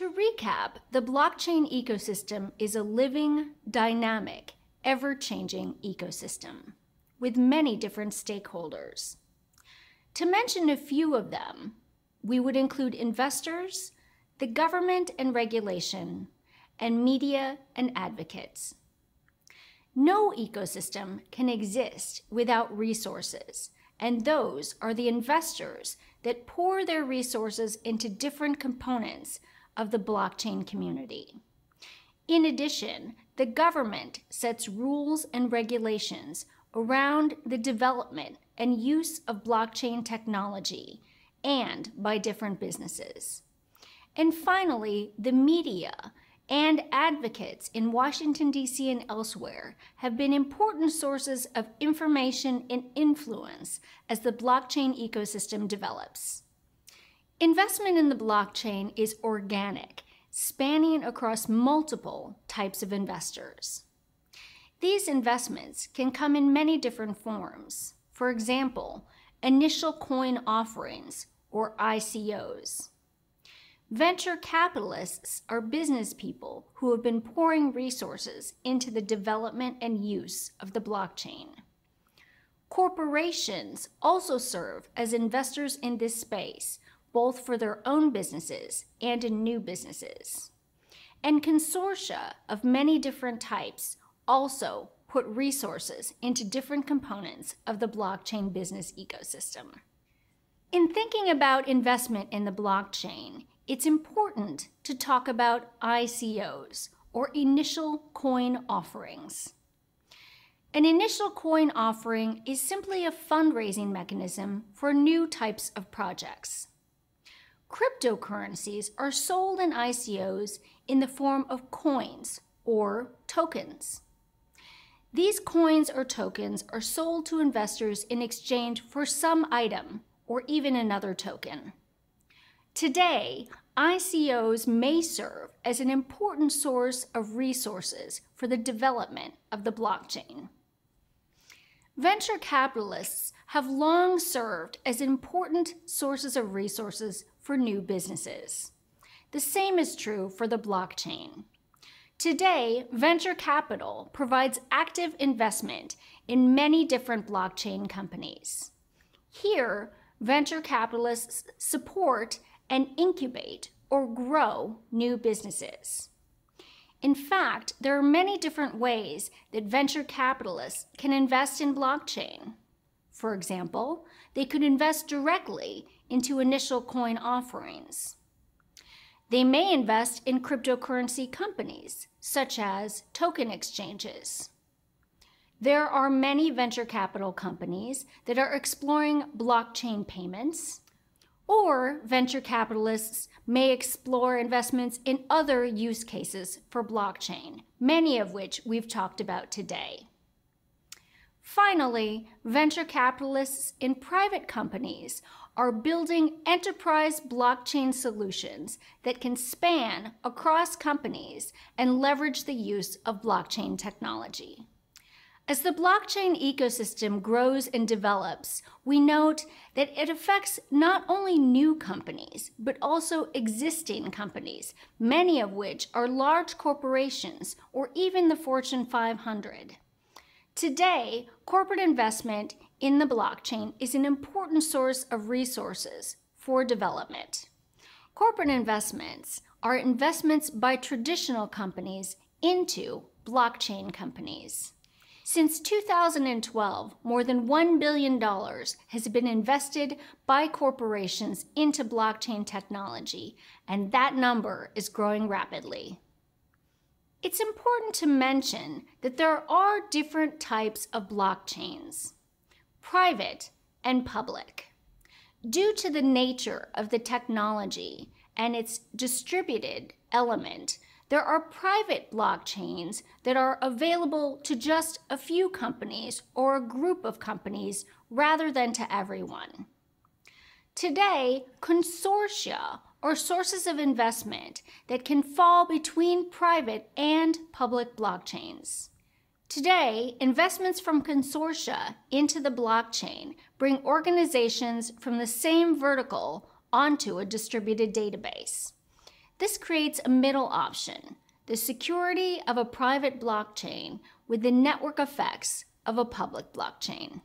To recap, the blockchain ecosystem is a living, dynamic, ever changing ecosystem with many different stakeholders. To mention a few of them, we would include investors, the government and regulation, and media and advocates. No ecosystem can exist without resources, and those are the investors that pour their resources into different components of the blockchain community. In addition, the government sets rules and regulations around the development and use of blockchain technology and by different businesses. And finally, the media and advocates in Washington, D.C. and elsewhere have been important sources of information and influence as the blockchain ecosystem develops. Investment in the blockchain is organic, spanning across multiple types of investors. These investments can come in many different forms. For example, initial coin offerings, or ICOs. Venture capitalists are business people who have been pouring resources into the development and use of the blockchain. Corporations also serve as investors in this space both for their own businesses and in new businesses. And consortia of many different types also put resources into different components of the blockchain business ecosystem. In thinking about investment in the blockchain, it's important to talk about ICOs, or initial coin offerings. An initial coin offering is simply a fundraising mechanism for new types of projects. Cryptocurrencies are sold in ICOs in the form of coins or tokens. These coins or tokens are sold to investors in exchange for some item or even another token. Today, ICOs may serve as an important source of resources for the development of the blockchain. Venture capitalists have long served as important sources of resources for new businesses. The same is true for the blockchain. Today, venture capital provides active investment in many different blockchain companies. Here, venture capitalists support and incubate or grow new businesses. In fact, there are many different ways that venture capitalists can invest in blockchain for example, they could invest directly into initial coin offerings. They may invest in cryptocurrency companies, such as token exchanges. There are many venture capital companies that are exploring blockchain payments, or venture capitalists may explore investments in other use cases for blockchain, many of which we've talked about today. Finally, venture capitalists in private companies are building enterprise blockchain solutions that can span across companies and leverage the use of blockchain technology. As the blockchain ecosystem grows and develops, we note that it affects not only new companies, but also existing companies, many of which are large corporations or even the Fortune 500. Today, corporate investment in the blockchain is an important source of resources for development. Corporate investments are investments by traditional companies into blockchain companies. Since 2012, more than $1 billion has been invested by corporations into blockchain technology, and that number is growing rapidly. It's important to mention that there are different types of blockchains, private and public. Due to the nature of the technology and its distributed element, there are private blockchains that are available to just a few companies or a group of companies rather than to everyone. Today, consortia or sources of investment that can fall between private and public blockchains. Today, investments from consortia into the blockchain bring organizations from the same vertical onto a distributed database. This creates a middle option, the security of a private blockchain with the network effects of a public blockchain.